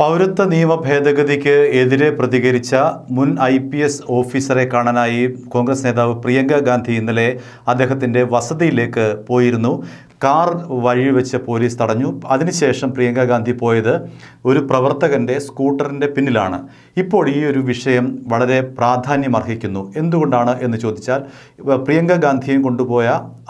പൗരത്വ നിയമ ഭേദഗതിക്ക് എതിരെ പ്രതികരിച്ച മുൻ ഐ പി എസ് ഓഫീസറെ കാണാനായി കോൺഗ്രസ് നേതാവ് പ്രിയങ്ക ഗാന്ധി ഇന്നലെ അദ്ദേഹത്തിൻ്റെ വസതിയിലേക്ക് പോയിരുന്നു കാർ വഴി വെച്ച് പോലീസ് തടഞ്ഞു അതിനുശേഷം പ്രിയങ്ക ഗാന്ധി പോയത് ഒരു പ്രവർത്തകൻ്റെ സ്കൂട്ടറിൻ്റെ പിന്നിലാണ് ഇപ്പോൾ ഈ ഒരു വിഷയം വളരെ പ്രാധാന്യമർഹിക്കുന്നു എന്തുകൊണ്ടാണ് എന്ന് ചോദിച്ചാൽ പ്രിയങ്ക ഗാന്ധിയും കൊണ്ടുപോയ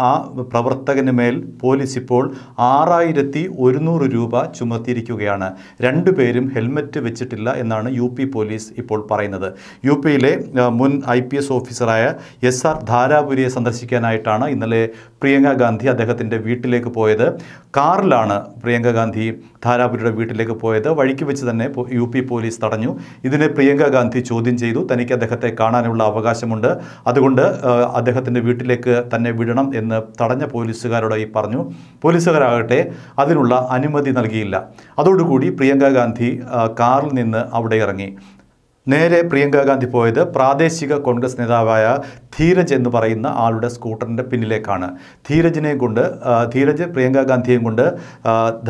ആ പ്രവർത്തകന് മേൽ പോലീസ് ഇപ്പോൾ ആറായിരത്തി ഒരുന്നൂറ് രൂപ ചുമത്തിയിരിക്കുകയാണ് രണ്ടുപേരും ഹെൽമറ്റ് വെച്ചിട്ടില്ല എന്നാണ് യു പി പോലീസ് ഇപ്പോൾ പറയുന്നത് യു പിയിലെ മുൻ ഐ പി എസ് ഓഫീസറായ എസ് ആർ ധാരാപുരിയെ സന്ദർശിക്കാനായിട്ടാണ് ഇന്നലെ പ്രിയങ്ക ഗാന്ധി അദ്ദേഹത്തിൻ്റെ വീട്ടിലേക്ക് പോയത് കാറിലാണ് പ്രിയങ്ക ഗാന്ധി ധാരാപുരിയുടെ വീട്ടിലേക്ക് പോയത് വഴിക്ക് വെച്ച് തന്നെ യു പി പോലീസ് തടഞ്ഞു ഇതിനെ പ്രിയങ്ക ഗാന്ധി ചോദ്യം ചെയ്തു തനിക്ക് അദ്ദേഹത്തെ കാണാനുള്ള അവകാശമുണ്ട് അതുകൊണ്ട് അദ്ദേഹത്തിൻ്റെ വീട്ടിലേക്ക് തന്നെ വിടണം എന്ന് തടഞ്ഞ പോലീസുകാരോടായി പറഞ്ഞു പോലീസുകാരാകട്ടെ അതിനുള്ള അനുമതി നൽകിയില്ല അതോടുകൂടി പ്രിയങ്ക ഗാന്ധി കാറിൽ നിന്ന് അവിടെ ഇറങ്ങി നേരെ പ്രിയങ്ക ഗാന്ധി പോയത് പ്രാദേശിക കോൺഗ്രസ് നേതാവായ ധീരജ് എന്ന് പറയുന്ന ആളുടെ സ്കൂട്ടറിൻ്റെ പിന്നിലേക്കാണ് ധീരജിനെ കൊണ്ട് ധീരജ് പ്രിയങ്ക ഗാന്ധിയെയും കൊണ്ട്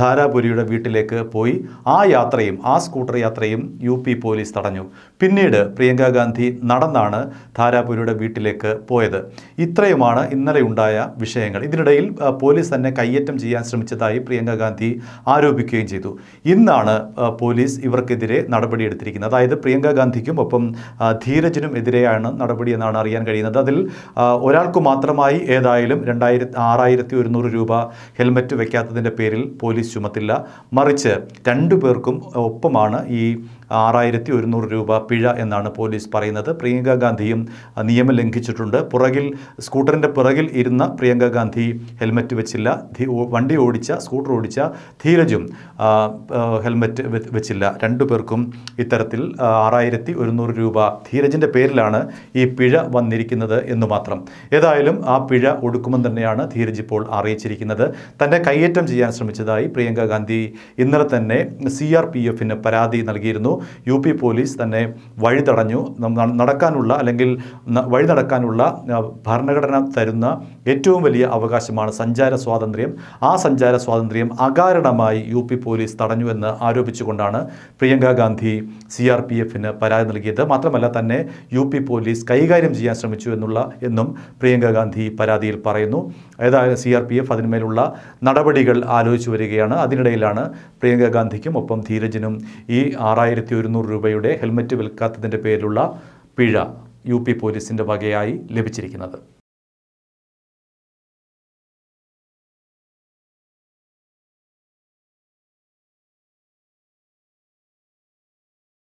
ധാരാപുരിയുടെ വീട്ടിലേക്ക് പോയി ആ യാത്രയും ആ സ്കൂട്ടർ യാത്രയും യു പി പോലീസ് തടഞ്ഞു പിന്നീട് പ്രിയങ്ക ഗാന്ധി നടന്നാണ് ധാരാപുരിയുടെ വീട്ടിലേക്ക് പോയത് ഇത്രയുമാണ് ഇന്നലെ ഉണ്ടായ വിഷയങ്ങൾ ഇതിനിടയിൽ പോലീസ് തന്നെ കയ്യേറ്റം ചെയ്യാൻ ശ്രമിച്ചതായി പ്രിയങ്ക ഗാന്ധി ആരോപിക്കുകയും ചെയ്തു ഇന്നാണ് പോലീസ് ഇവർക്കെതിരെ നടപടിയെടുത്തിരിക്കുന്നത് അതായത് പ്രിയങ്ക ഗാന്ധിക്കും ഒപ്പം ധീരജിനും എതിരെയാണ് നടപടി എന്നാണ് അറിയാൻ കഴിയുന്നത് അതിൽ ഒരാൾക്ക് മാത്രമായി ഏതായാലും രണ്ടായിരത്തി ആറായിരത്തി ഒരുന്നൂറ് രൂപ ഹെൽമറ്റ് വയ്ക്കാത്തതിൻ്റെ പേരിൽ പോലീസ് ചുമത്തില്ല മറിച്ച് രണ്ടു പേർക്കും ഒപ്പമാണ് ഈ ആറായിരത്തി ഒരുന്നൂറ് രൂപ പിഴ എന്നാണ് പോലീസ് പറയുന്നത് പ്രിയങ്ക ഗാന്ധിയും നിയമം ലംഘിച്ചിട്ടുണ്ട് പുറകിൽ സ്കൂട്ടറിൻ്റെ പുറകിൽ ഇരുന്ന പ്രിയങ്ക ഗാന്ധി ഹെൽമറ്റ് വെച്ചില്ല വണ്ടി ഓടിച്ച സ്കൂട്ടർ ഓടിച്ച ധീരജും ഹെൽമറ്റ് വെച്ചില്ല രണ്ടു പേർക്കും ഇത്തരത്തിൽ ആറായിരത്തി ഒരുന്നൂറ് രൂപ ധീരജിൻ്റെ പേരിലാണ് ഈ പിഴ വന്നിരിക്കുന്നത് എന്ന് മാത്രം ഏതായാലും ആ പിഴ ഒടുക്കുമെന്ന് തന്നെയാണ് ധീരജ് ഇപ്പോൾ അറിയിച്ചിരിക്കുന്നത് തൻ്റെ കയ്യേറ്റം ചെയ്യാൻ ശ്രമിച്ചതായി പ്രിയങ്ക ഗാന്ധി ഇന്നലെ തന്നെ സി ആർ പി എഫിന് പരാതി നൽകിയിരുന്നു യു പി പോലീസ് തന്നെ വഴി തടഞ്ഞു നടക്കാനുള്ള അല്ലെങ്കിൽ വഴി നടക്കാനുള്ള ഭരണഘടന തരുന്ന ഏറ്റവും വലിയ അവകാശമാണ് സഞ്ചാര സ്വാതന്ത്ര്യം ആ സഞ്ചാര സ്വാതന്ത്ര്യം അകാരണമായി യു പി പോലീസ് തടഞ്ഞുവെന്ന് ആരോപിച്ചുകൊണ്ടാണ് Priyanka Gandhi C R P എഫിന് പരാതി നൽകിയത് മാത്രമല്ല തന്നെ യു പി പോലീസ് കൈകാര്യം ചെയ്യാൻ ശ്രമിച്ചു എന്നുള്ള എന്നും പ്രിയങ്ക ഗാന്ധി പരാതിയിൽ പറയുന്നു ഏതായാലും സി ആർ പി എഫ് അതിന്മേലുള്ള നടപടികൾ ആലോചിച്ചു വരികയാണ് അതിനിടയിലാണ് പ്രിയങ്ക ഗാന്ധിക്കും ഒപ്പം ധീരജിനും ഈ ആറായിരത്തി ആയിരത്തി ഒരുന്നൂറ് രൂപയുടെ ഹെൽമറ്റ് വിൽക്കാത്തതിൻ്റെ പേരിലുള്ള പിഴ യു പി പോലീസിൻ്റെ വകയായി ലഭിച്ചിരിക്കുന്നത്